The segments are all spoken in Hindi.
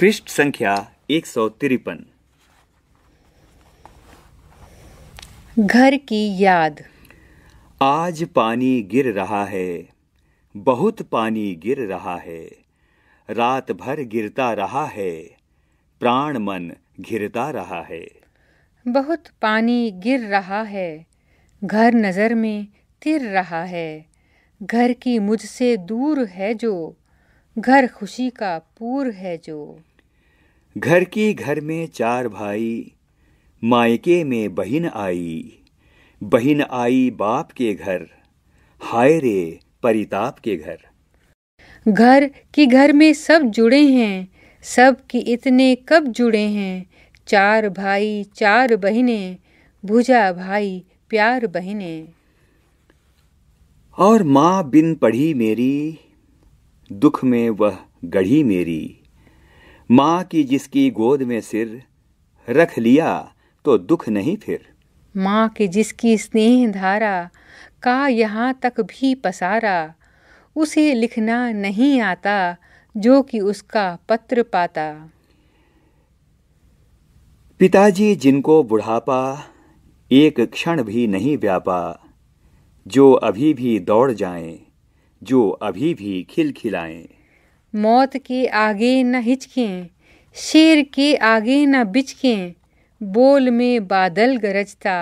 पृष्ठ संख्या एक सौ तिरपन घर की याद आज पानी गिर रहा है बहुत पानी गिर रहा है रात भर गिरता रहा है प्राण मन घिरता रहा है बहुत पानी गिर रहा है घर नज़र में तिर रहा है घर की मुझसे दूर है जो घर खुशी का पूर है जो घर की घर में चार भाई मायके में बहन आई बहन आई बाप के घर हाय रे परिताप के घर घर की घर में सब जुड़े हैं सब की इतने कब जुड़े हैं चार भाई चार बहने भुजा भाई प्यार बहने और माँ बिन पढ़ी मेरी दुख में वह गढ़ी मेरी माँ की जिसकी गोद में सिर रख लिया तो दुख नहीं फिर माँ की जिसकी स्नेह धारा का यहाँ तक भी पसारा उसे लिखना नहीं आता जो कि उसका पत्र पाता पिताजी जिनको बुढ़ापा एक क्षण भी नहीं व्यापा जो अभी भी दौड़ जाएं, जो अभी भी खिलखिलाएं मौत के आगे न हिचकें शेर के आगे न बिचकें बोल में बादल गरजता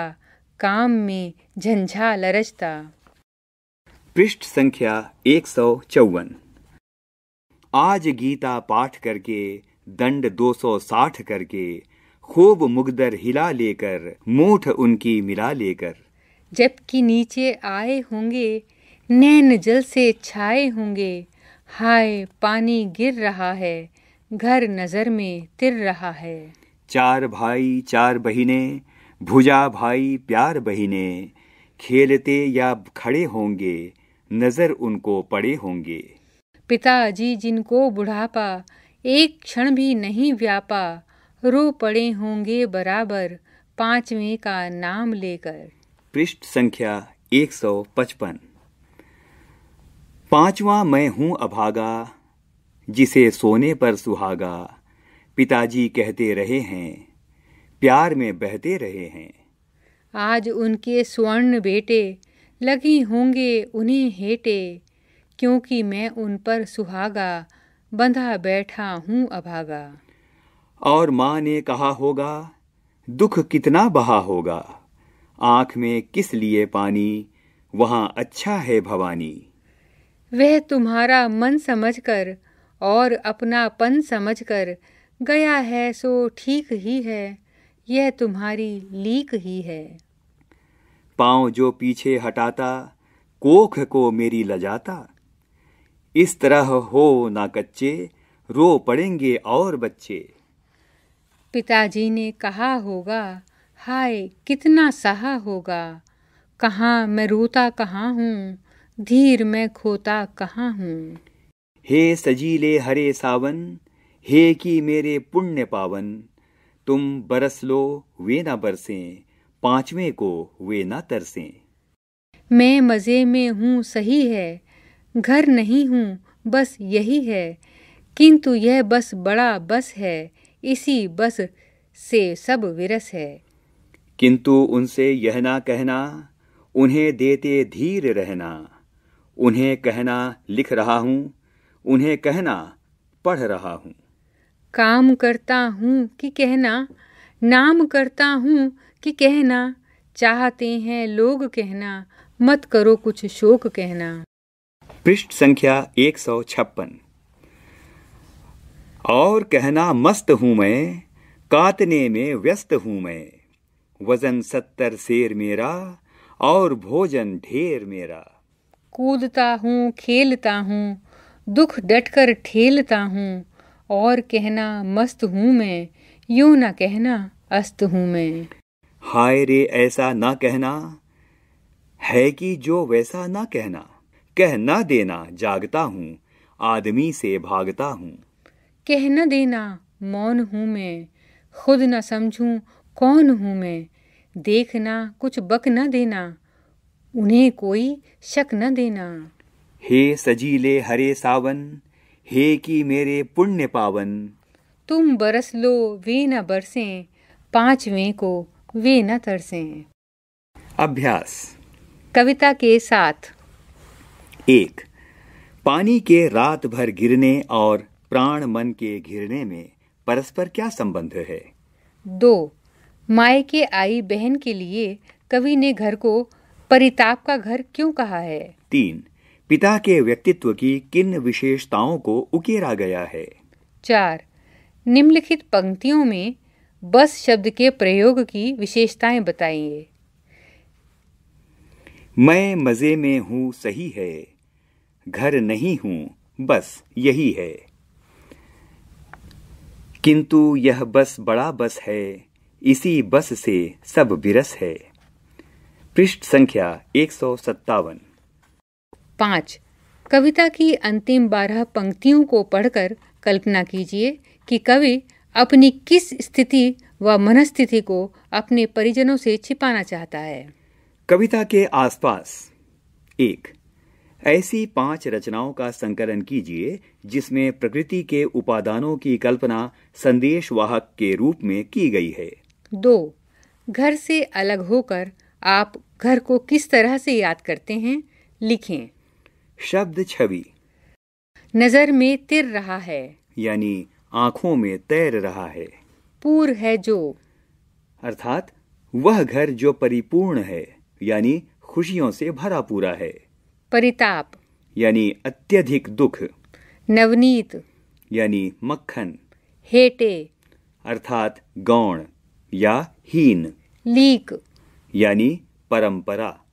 काम में झंझा लरजता पृष्ठ संख्या एक सौ चौवन आज गीता पाठ करके दंड दो सौ साठ करके खूब मुगदर हिला लेकर मूठ उनकी मिला लेकर जबकि नीचे आए होंगे नैन जल से छाए होंगे हाय पानी गिर रहा है घर नजर में तिर रहा है चार भाई चार बहने भुजा भाई प्यार बहिने खेलते या खड़े होंगे नजर उनको पड़े होंगे पिताजी जिनको बुढ़ापा एक क्षण भी नहीं व्यापा रो पड़े होंगे बराबर पांचवें का नाम लेकर पृष्ठ संख्या एक सौ पचपन पांचवा मैं हूं अभागा जिसे सोने पर सुहागा पिताजी कहते रहे हैं प्यार में बहते रहे हैं आज उनके स्वर्ण बेटे लगी होंगे उन्हें हेटे क्योंकि मैं उन पर सुहागा बंधा बैठा हूँ अभागा और माँ ने कहा होगा दुख कितना बहा होगा आँख में किस लिए पानी वहाँ अच्छा है भवानी वह तुम्हारा मन समझकर और अपनापन समझकर गया है सो ठीक ही है यह तुम्हारी लीक ही है पाँव जो पीछे हटाता कोख को मेरी लजाता इस तरह हो ना कच्चे रो पड़ेंगे और बच्चे पिताजी ने कहा होगा हाय कितना सहा होगा कहाँ मैं रोता कहाँ हूँ धीर मैं खोता कहाँ हूँ हे सजीले हरे सावन हे की मेरे पुण्य पावन तुम बरस लो वे ना बरसें पांचवें को वे ना तरसें मैं मज़े में हूँ सही है घर नहीं हूँ बस यही है किंतु यह बस बड़ा बस है इसी बस से सब विरस है किंतु उनसे यह ना कहना उन्हें देते धीर रहना उन्हें कहना लिख रहा हूँ उन्हें कहना पढ़ रहा हूँ काम करता हूँ कि कहना नाम करता हूँ कि कहना चाहते हैं लोग कहना मत करो कुछ शोक कहना पृष्ठ संख्या एक सौ छप्पन और कहना मस्त हूँ मैं कातने में व्यस्त हूँ मैं वजन सत्तर शेर मेरा और भोजन ढेर मेरा कूदता हूँ खेलता हूँ दुख डटकर ठेलता हूँ और कहना मस्त हूँ मैं यूं ना कहना अस्त हूँ मैं हाय रे ऐसा ना कहना है कि जो वैसा ना कहना कहना देना जागता हूँ आदमी से भागता हूँ कहना देना मौन हूँ मैं खुद ना समझूं कौन हूँ मैं देखना कुछ बक ना देना उन्हें कोई शक न देना हे सजीले हरे सावन हे की मेरे पुण्य पावन तुम बरस लो वे न बरसे पांचवें को वे न तरसे अभ्यास कविता के साथ एक पानी के रात भर गिरने और प्राण मन के घिरने में परस्पर क्या संबंध है दो माए के आई बहन के लिए कवि ने घर को परिताप का घर क्यों कहा है तीन पिता के व्यक्तित्व की किन विशेषताओं को उकेरा गया है चार निम्नलिखित पंक्तियों में बस शब्द के प्रयोग की विशेषताएं बताइए मैं मज़े में हूँ सही है घर नहीं हूँ बस यही है किंतु यह बस बड़ा बस है इसी बस से सब बिरस है पृष्ठ संख्या एक सौ सत्तावन पाँच कविता की अंतिम बारह पंक्तियों को पढ़कर कल्पना कीजिए कि कवि अपनी किस स्थिति व मनस्थिति को अपने परिजनों से छिपाना चाहता है कविता के आसपास एक ऐसी पांच रचनाओं का संकलन कीजिए जिसमें प्रकृति के उपादानों की कल्पना संदेश वाहक के रूप में की गई है दो घर से अलग होकर आप घर को किस तरह से याद करते हैं लिखें शब्द छवि नजर में तिर रहा है यानी आंखों में तैर रहा है पूर है जो अर्थात वह घर जो परिपूर्ण है यानी खुशियों से भरा पूरा है परिताप यानी अत्यधिक दुख नवनीत यानी मक्खन हेटे अर्थात गौण या हीन लीक यानी परंपरा